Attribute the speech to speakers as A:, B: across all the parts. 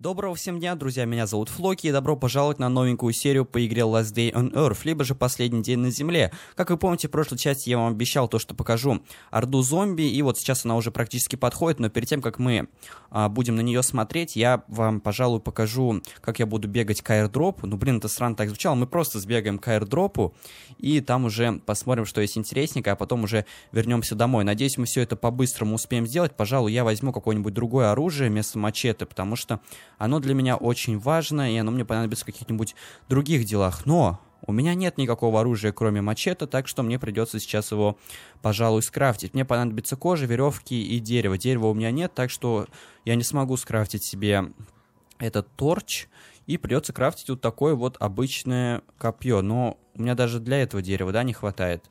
A: Доброго всем дня, друзья, меня зовут Флоки, и добро пожаловать на новенькую серию по игре Last Day on Earth, либо же Последний день на Земле. Как вы помните, в прошлой части я вам обещал то, что покажу орду зомби, и вот сейчас она уже практически подходит, но перед тем, как мы а, будем на нее смотреть, я вам, пожалуй, покажу, как я буду бегать к аирдропу. Ну, блин, это странно так звучало, мы просто сбегаем к аирдропу, и там уже посмотрим, что есть интересненькое, а потом уже вернемся домой. Надеюсь, мы все это по-быстрому успеем сделать. Пожалуй, я возьму какое-нибудь другое оружие вместо мачете, потому что оно для меня очень важно, и оно мне понадобится в каких-нибудь других делах. Но у меня нет никакого оружия, кроме мачете, так что мне придется сейчас его, пожалуй, скрафтить. Мне понадобится кожа, веревки и дерево. Дерева у меня нет, так что я не смогу скрафтить себе этот торч. И придется крафтить вот такое вот обычное копье. Но у меня даже для этого дерева, да, не хватает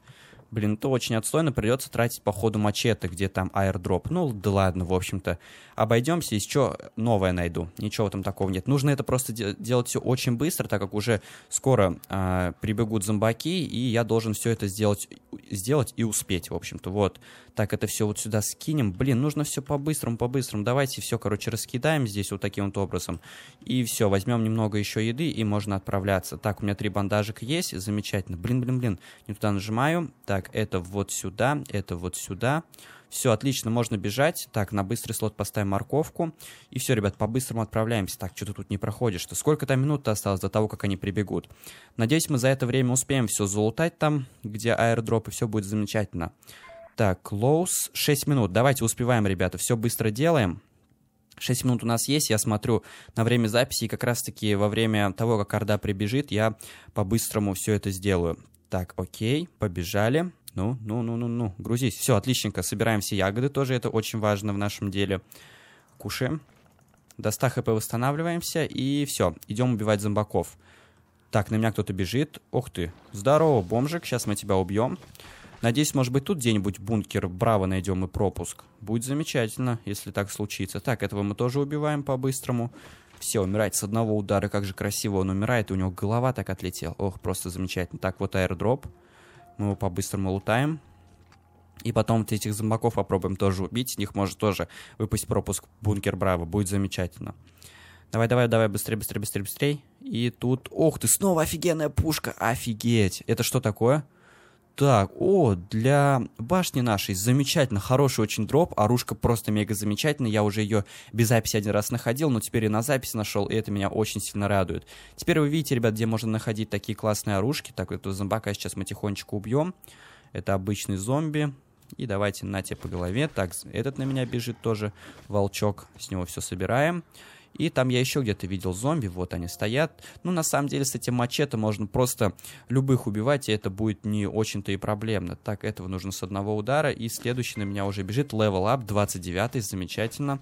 A: блин, то очень отстойно, придется тратить по ходу мачете, где там аирдроп. Ну, да ладно, в общем-то, обойдемся, еще новое найду. Ничего там такого нет. Нужно это просто де- делать все очень быстро, так как уже скоро э, прибегут зомбаки, и я должен все это сделать, сделать и успеть, в общем-то. Вот, так это все вот сюда скинем. Блин, нужно все по-быстрому, по-быстрому. Давайте все, короче, раскидаем здесь вот таким вот образом. И все, возьмем немного еще еды, и можно отправляться. Так, у меня три бандажика есть, замечательно. Блин, блин, блин, не туда нажимаю. Так, так, это вот сюда, это вот сюда. Все, отлично, можно бежать. Так, на быстрый слот поставим морковку. И все, ребят, по-быстрому отправляемся. Так, что-то тут не проходишь. -то. Сколько там минут-то осталось до того, как они прибегут? Надеюсь, мы за это время успеем все залутать там, где аирдроп, и все будет замечательно. Так, close, 6 минут. Давайте успеваем, ребята, все быстро делаем. 6 минут у нас есть, я смотрю на время записи, и как раз-таки во время того, как Орда прибежит, я по-быстрому все это сделаю. Так, окей, побежали. Ну, ну, ну, ну, ну, грузись. Все, отличненько, собираем все ягоды, тоже это очень важно в нашем деле. Кушаем. До 100 хп восстанавливаемся, и все, идем убивать зомбаков. Так, на меня кто-то бежит. Ух ты, здорово, бомжик, сейчас мы тебя убьем. Надеюсь, может быть, тут где-нибудь бункер Браво найдем и пропуск. Будет замечательно, если так случится. Так, этого мы тоже убиваем по-быстрому. Все, умирает с одного удара, как же красиво он умирает, и у него голова так отлетела. Ох, просто замечательно. Так, вот аэродроп, Мы его по-быстрому лутаем. И потом вот этих зомбаков попробуем тоже убить. С них может тоже выпустить пропуск бункер Браво. Будет замечательно. Давай, давай, давай, быстрее, быстрее, быстрее, быстрее. И тут, ох ты, снова офигенная пушка. Офигеть. Это что такое? Так, о, для башни нашей замечательно, хороший очень дроп, оружка просто мега замечательно, я уже ее без записи один раз находил, но теперь и на записи нашел, и это меня очень сильно радует. Теперь вы видите, ребят, где можно находить такие классные оружки, так, эту зомбака сейчас мы тихонечко убьем, это обычный зомби, и давайте на тебе по голове, так, этот на меня бежит тоже, волчок, с него все собираем. И там я еще где-то видел зомби, вот они стоят. Ну, на самом деле, с этим мачете можно просто любых убивать, и это будет не очень-то и проблемно. Так, этого нужно с одного удара, и следующий на меня уже бежит, левел ап, 29 замечательно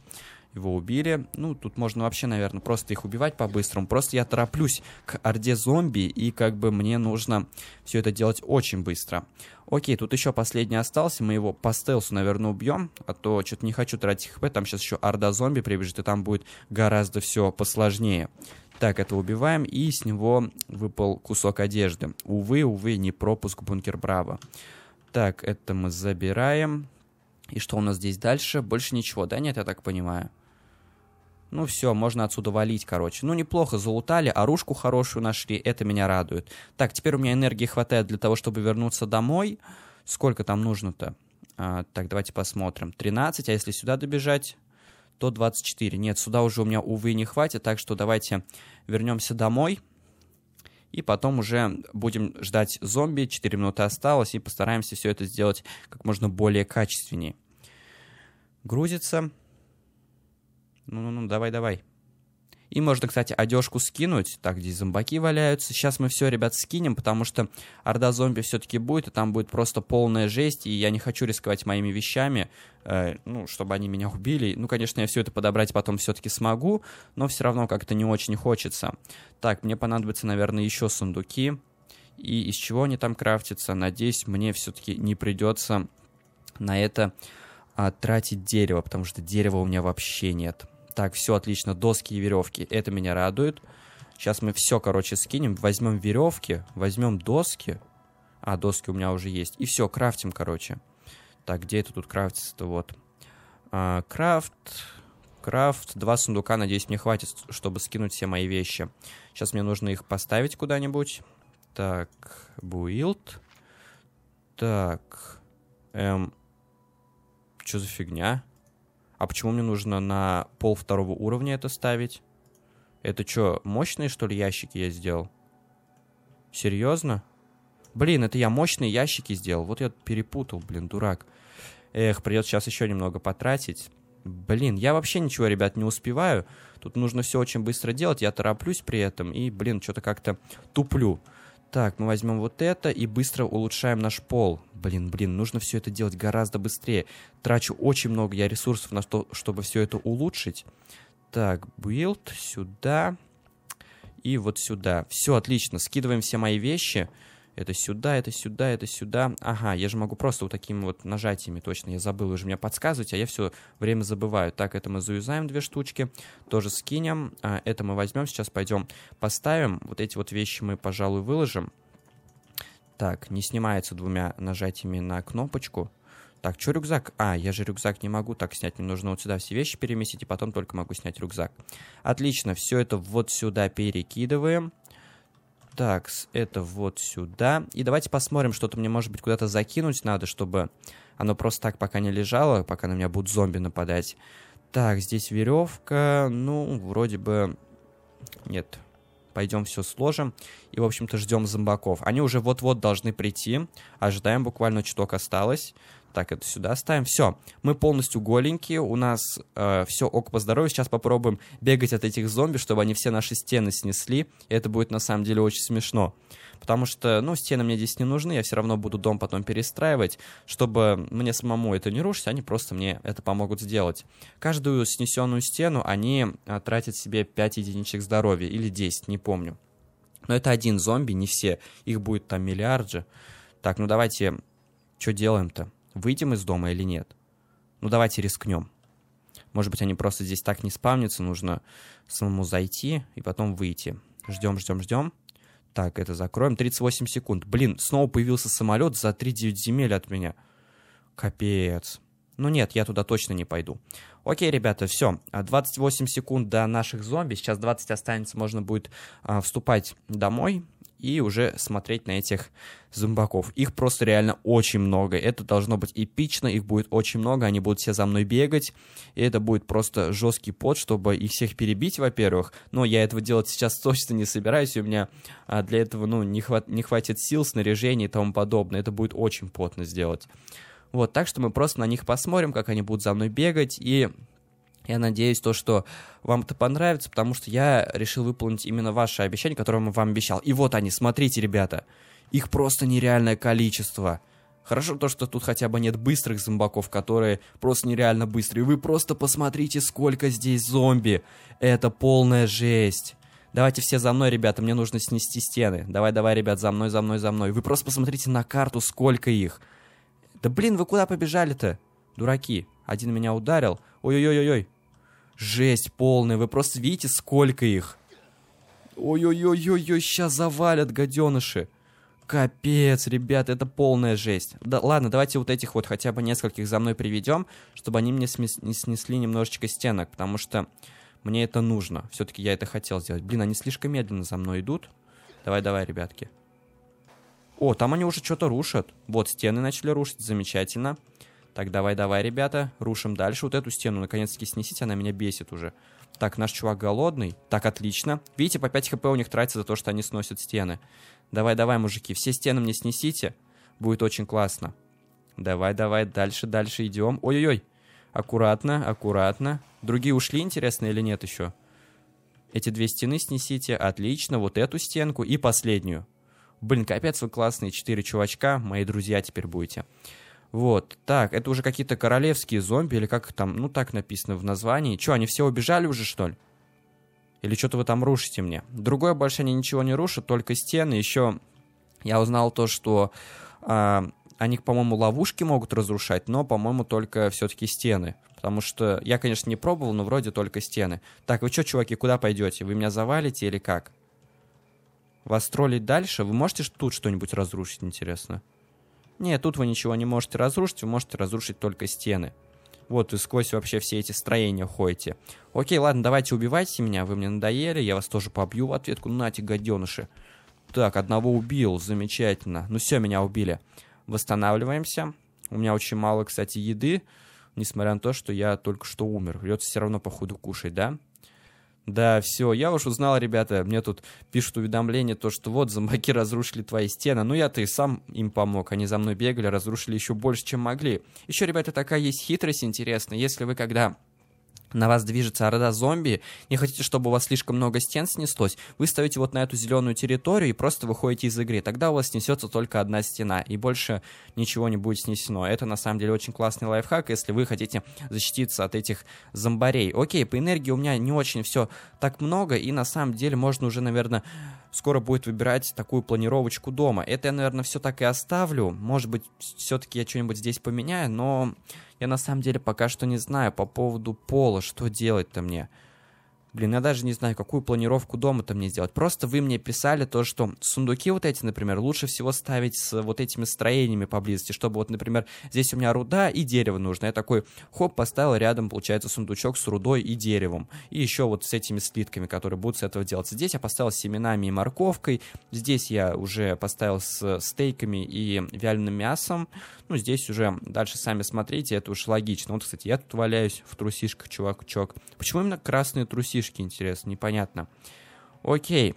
A: его убили. Ну, тут можно вообще, наверное, просто их убивать по-быстрому. Просто я тороплюсь к орде зомби, и как бы мне нужно все это делать очень быстро. Окей, тут еще последний остался, мы его по стелсу, наверное, убьем, а то что-то не хочу тратить хп, там сейчас еще орда зомби прибежит, и там будет гораздо все посложнее. Так, это убиваем, и с него выпал кусок одежды. Увы, увы, не пропуск бункер Браво. Так, это мы забираем. И что у нас здесь дальше? Больше ничего, да? Нет, я так понимаю. Ну все, можно отсюда валить, короче. Ну неплохо, залутали, оружку хорошую нашли, это меня радует. Так, теперь у меня энергии хватает для того, чтобы вернуться домой. Сколько там нужно-то? А, так, давайте посмотрим. 13, а если сюда добежать, то 24. Нет, сюда уже у меня, увы, не хватит, так что давайте вернемся домой. И потом уже будем ждать зомби, 4 минуты осталось, и постараемся все это сделать как можно более качественнее. Грузится. Ну-ну-ну, давай-давай. И можно, кстати, одежку скинуть, так, где зомбаки валяются. Сейчас мы все, ребят, скинем, потому что орда зомби все-таки будет, и там будет просто полная жесть, и я не хочу рисковать моими вещами, э, ну, чтобы они меня убили. Ну, конечно, я все это подобрать потом все-таки смогу, но все равно как-то не очень хочется. Так, мне понадобятся, наверное, еще сундуки. И из чего они там крафтятся? Надеюсь, мне все-таки не придется на это а, тратить дерево, потому что дерева у меня вообще нет. Так, все отлично, доски и веревки. Это меня радует. Сейчас мы все, короче, скинем. Возьмем веревки, возьмем доски. А, доски у меня уже есть. И все, крафтим, короче. Так, где это тут крафтится-то? Вот. А, крафт. Крафт. Два сундука, надеюсь, мне хватит, чтобы скинуть все мои вещи. Сейчас мне нужно их поставить куда-нибудь. Так, буилд. Так. Эм. Что за фигня? А почему мне нужно на пол второго уровня это ставить? Это что, мощные, что ли, ящики я сделал? Серьезно? Блин, это я мощные ящики сделал. Вот я перепутал, блин, дурак. Эх, придется сейчас еще немного потратить. Блин, я вообще ничего, ребят, не успеваю. Тут нужно все очень быстро делать. Я тороплюсь при этом и, блин, что-то как-то туплю. Так, мы возьмем вот это и быстро улучшаем наш пол. Блин, блин, нужно все это делать гораздо быстрее. Трачу очень много я ресурсов на то, чтобы все это улучшить. Так, build сюда и вот сюда. Все, отлично, скидываем все мои вещи это сюда, это сюда, это сюда. Ага, я же могу просто вот такими вот нажатиями, точно, я забыл уже меня подсказывать, а я все время забываю. Так, это мы заюзаем две штучки, тоже скинем, а, это мы возьмем, сейчас пойдем поставим. Вот эти вот вещи мы, пожалуй, выложим. Так, не снимается двумя нажатиями на кнопочку. Так, что рюкзак? А, я же рюкзак не могу так снять. Мне нужно вот сюда все вещи переместить, и потом только могу снять рюкзак. Отлично, все это вот сюда перекидываем. Так, это вот сюда. И давайте посмотрим, что-то мне, может быть, куда-то закинуть надо, чтобы оно просто так пока не лежало, пока на меня будут зомби нападать. Так, здесь веревка. Ну, вроде бы... Нет. Пойдем все сложим. И, в общем-то, ждем зомбаков. Они уже вот-вот должны прийти. Ожидаем, буквально чуток осталось так, это сюда ставим. Все, мы полностью голенькие, у нас э, все ок по здоровью. Сейчас попробуем бегать от этих зомби, чтобы они все наши стены снесли. И это будет на самом деле очень смешно. Потому что, ну, стены мне здесь не нужны, я все равно буду дом потом перестраивать, чтобы мне самому это не рушить, они просто мне это помогут сделать. Каждую снесенную стену они э, тратят себе 5 единичек здоровья, или 10, не помню. Но это один зомби, не все. Их будет там миллиард же. Так, ну давайте, что делаем-то? выйдем из дома или нет. Ну давайте рискнем. Может быть, они просто здесь так не спавнятся, нужно самому зайти и потом выйти. Ждем, ждем, ждем. Так, это закроем. 38 секунд. Блин, снова появился самолет за 3-9 земель от меня. Капец. Ну нет, я туда точно не пойду. Окей, ребята, все. А, 28 секунд до наших зомби. Сейчас 20 останется, можно будет а, вступать домой и уже смотреть на этих зомбаков. Их просто реально очень много. Это должно быть эпично, их будет очень много, они будут все за мной бегать, и это будет просто жесткий пот, чтобы их всех перебить, во-первых. Но я этого делать сейчас точно не собираюсь, у меня а, для этого ну, не, хват не хватит сил, снаряжения и тому подобное. Это будет очень потно сделать. Вот, так что мы просто на них посмотрим, как они будут за мной бегать, и я надеюсь, то, что вам это понравится, потому что я решил выполнить именно ваше обещание, которое я вам обещал. И вот они, смотрите, ребята. Их просто нереальное количество. Хорошо то, что тут хотя бы нет быстрых зомбаков, которые просто нереально быстрые. Вы просто посмотрите, сколько здесь зомби. Это полная жесть. Давайте все за мной, ребята, мне нужно снести стены. Давай, давай, ребят, за мной, за мной, за мной. Вы просто посмотрите на карту, сколько их. Да блин, вы куда побежали-то? Дураки. Один меня ударил. Ой-ой-ой-ой. Жесть полная, вы просто видите, сколько их. Ой-ой-ой-ой-ой, сейчас завалят гаденыши. Капец, ребят, это полная жесть. Да, ладно, давайте вот этих вот хотя бы нескольких за мной приведем, чтобы они мне снесли немножечко стенок, потому что мне это нужно. Все-таки я это хотел сделать. Блин, они слишком медленно за мной идут. Давай-давай, ребятки. О, там они уже что-то рушат. Вот, стены начали рушить, Замечательно. Так, давай-давай, ребята, рушим дальше. Вот эту стену наконец-таки снесите, она меня бесит уже. Так, наш чувак голодный. Так, отлично. Видите, по 5 хп у них тратится за то, что они сносят стены. Давай-давай, мужики, все стены мне снесите. Будет очень классно. Давай-давай, дальше-дальше идем. Ой-ой-ой. Аккуратно, аккуратно. Другие ушли, интересно, или нет еще? Эти две стены снесите. Отлично, вот эту стенку и последнюю. Блин, капец, вы классные четыре чувачка. Мои друзья теперь будете. Вот, так, это уже какие-то королевские зомби, или как там, ну так написано в названии. Че, они все убежали уже, что ли? Или что-то вы там рушите мне? Другое больше они ничего не рушат, только стены. Еще я узнал то, что э, они, по-моему, ловушки могут разрушать, но, по-моему, только все-таки стены. Потому что я, конечно, не пробовал, но вроде только стены. Так, вы что, чуваки, куда пойдете? Вы меня завалите или как? Вас троллить дальше? Вы можете тут что-нибудь разрушить, интересно? Нет, тут вы ничего не можете разрушить, вы можете разрушить только стены. Вот и сквозь вообще все эти строения ходите. Окей, ладно, давайте убивайте меня, вы мне надоели, я вас тоже побью в ответку. Ну, нате, гаденыши. Так, одного убил, замечательно. Ну все, меня убили. Восстанавливаемся. У меня очень мало, кстати, еды, несмотря на то, что я только что умер. Придется все равно, походу, кушать, да? Да, все, я уж узнал, ребята, мне тут пишут уведомление, то, что вот зомбаки разрушили твои стены. Ну, я-то и сам им помог, они за мной бегали, разрушили еще больше, чем могли. Еще, ребята, такая есть хитрость интересная, если вы когда на вас движется орда зомби, не хотите, чтобы у вас слишком много стен снеслось, вы ставите вот на эту зеленую территорию и просто выходите из игры. Тогда у вас снесется только одна стена, и больше ничего не будет снесено. Это на самом деле очень классный лайфхак, если вы хотите защититься от этих зомбарей. Окей, по энергии у меня не очень все так много, и на самом деле можно уже, наверное, скоро будет выбирать такую планировочку дома. Это я, наверное, все так и оставлю. Может быть, все-таки я что-нибудь здесь поменяю, но я на самом деле пока что не знаю по поводу пола, что делать-то мне. Блин, я даже не знаю, какую планировку дома-то мне сделать. Просто вы мне писали то, что сундуки вот эти, например, лучше всего ставить с вот этими строениями поблизости, чтобы вот, например, здесь у меня руда и дерево нужно. Я такой, хоп, поставил рядом, получается, сундучок с рудой и деревом. И еще вот с этими слитками, которые будут с этого делаться. Здесь я поставил с семенами и морковкой. Здесь я уже поставил с стейками и вяленым мясом. Ну, здесь уже дальше сами смотрите, это уж логично. Вот, кстати, я тут валяюсь в трусишках, чувак, чувак. Почему именно красные трусишки? детишки, интересно, непонятно. Окей.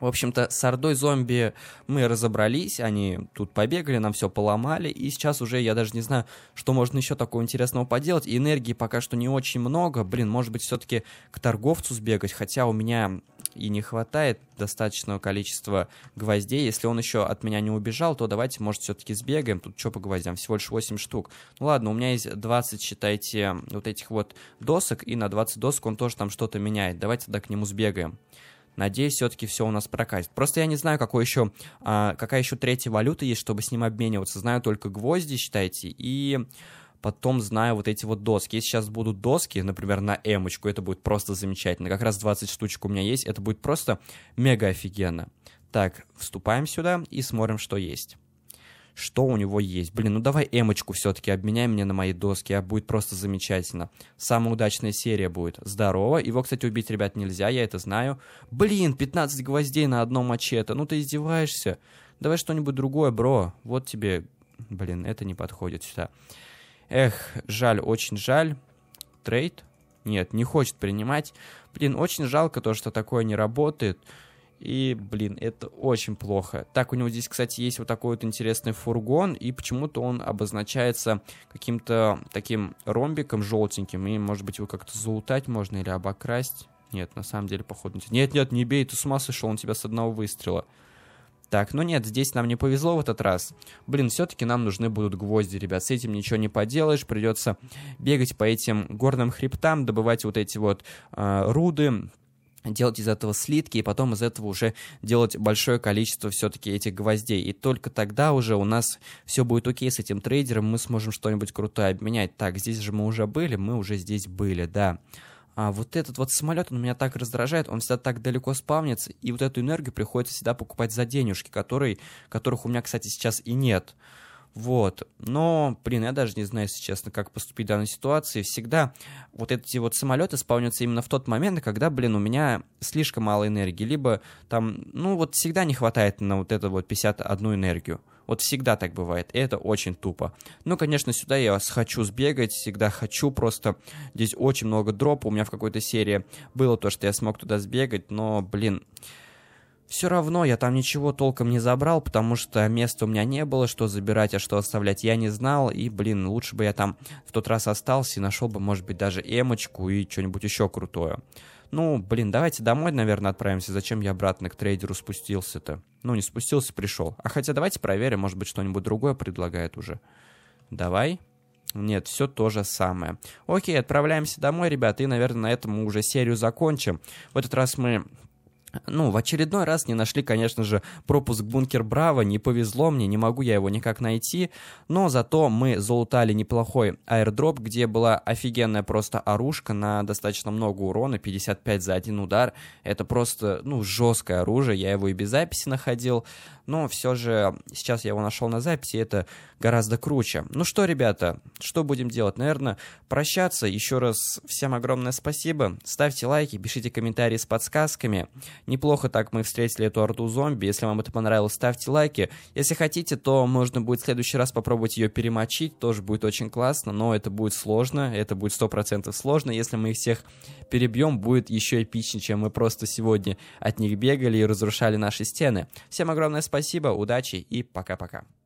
A: В общем-то, с ордой зомби мы разобрались, они тут побегали, нам все поломали, и сейчас уже я даже не знаю, что можно еще такого интересного поделать. И энергии пока что не очень много. Блин, может быть, все-таки к торговцу сбегать, хотя у меня и не хватает достаточного количества гвоздей. Если он еще от меня не убежал, то давайте, может, все-таки сбегаем. Тут что по гвоздям? Всего лишь 8 штук. Ну ладно, у меня есть 20, считайте, вот этих вот досок, и на 20 досок он тоже там что-то меняет. Давайте тогда к нему сбегаем. Надеюсь, все-таки все у нас прокатит. Просто я не знаю, какой еще, а, какая еще третья валюта есть, чтобы с ним обмениваться. Знаю только гвозди, считайте, и потом знаю вот эти вот доски. Если сейчас будут доски, например, на эмочку, это будет просто замечательно. Как раз 20 штучек у меня есть, это будет просто мега офигенно. Так, вступаем сюда и смотрим, что есть. Что у него есть? Блин, ну давай эмочку все-таки обменяй мне на мои доски, а будет просто замечательно. Самая удачная серия будет. Здорово. Его, кстати, убить, ребят, нельзя, я это знаю. Блин, 15 гвоздей на одном мачете. Ну ты издеваешься. Давай что-нибудь другое, бро. Вот тебе... Блин, это не подходит сюда. Эх, жаль, очень жаль. Трейд? Нет, не хочет принимать. Блин, очень жалко то, что такое не работает. И, блин, это очень плохо. Так, у него здесь, кстати, есть вот такой вот интересный фургон, и почему-то он обозначается каким-то таким ромбиком желтеньким, и, может быть, его как-то залутать можно или обокрасть. Нет, на самом деле, походу... Нет, нет, не бей, ты с ума сошел, он тебя с одного выстрела. Так, ну нет, здесь нам не повезло в этот раз. Блин, все-таки нам нужны будут гвозди, ребят. С этим ничего не поделаешь. Придется бегать по этим горным хребтам, добывать вот эти вот э, руды делать из этого слитки и потом из этого уже делать большое количество все-таки этих гвоздей. И только тогда уже у нас все будет окей с этим трейдером, мы сможем что-нибудь крутое обменять. Так, здесь же мы уже были, мы уже здесь были, да. А вот этот вот самолет, он меня так раздражает, он всегда так далеко спавнится, и вот эту энергию приходится всегда покупать за денежки, которые, которых у меня, кстати, сейчас и нет. Вот. Но, блин, я даже не знаю, если честно, как поступить в данной ситуации. Всегда вот эти вот самолеты спавнятся именно в тот момент, когда, блин, у меня слишком мало энергии. Либо там, ну вот всегда не хватает на вот это вот 51 энергию. Вот всегда так бывает, и это очень тупо. Ну, конечно, сюда я хочу сбегать, всегда хочу, просто здесь очень много дропа. У меня в какой-то серии было то, что я смог туда сбегать, но, блин, все равно я там ничего толком не забрал, потому что места у меня не было, что забирать, а что оставлять я не знал, и, блин, лучше бы я там в тот раз остался и нашел бы, может быть, даже эмочку и что-нибудь еще крутое ну, блин, давайте домой, наверное, отправимся, зачем я обратно к трейдеру спустился-то? Ну, не спустился, пришел. А хотя давайте проверим, может быть, что-нибудь другое предлагает уже. Давай. Нет, все то же самое. Окей, отправляемся домой, ребята, и, наверное, на этом мы уже серию закончим. В этот раз мы ну, в очередной раз не нашли, конечно же, пропуск «Бункер Браво», не повезло мне, не могу я его никак найти, но зато мы золотали неплохой аирдроп, где была офигенная просто оружка на достаточно много урона, 55 за один удар, это просто, ну, жесткое оружие, я его и без записи находил, но все же сейчас я его нашел на записи, это гораздо круче. Ну что, ребята, что будем делать? Наверное, прощаться. Еще раз всем огромное спасибо. Ставьте лайки, пишите комментарии с подсказками. Неплохо так мы встретили эту арту зомби. Если вам это понравилось, ставьте лайки. Если хотите, то можно будет в следующий раз попробовать ее перемочить. Тоже будет очень классно, но это будет сложно. Это будет 100% сложно. Если мы их всех перебьем, будет еще эпичнее, чем мы просто сегодня от них бегали и разрушали наши стены. Всем огромное спасибо спасибо, удачи и пока-пока.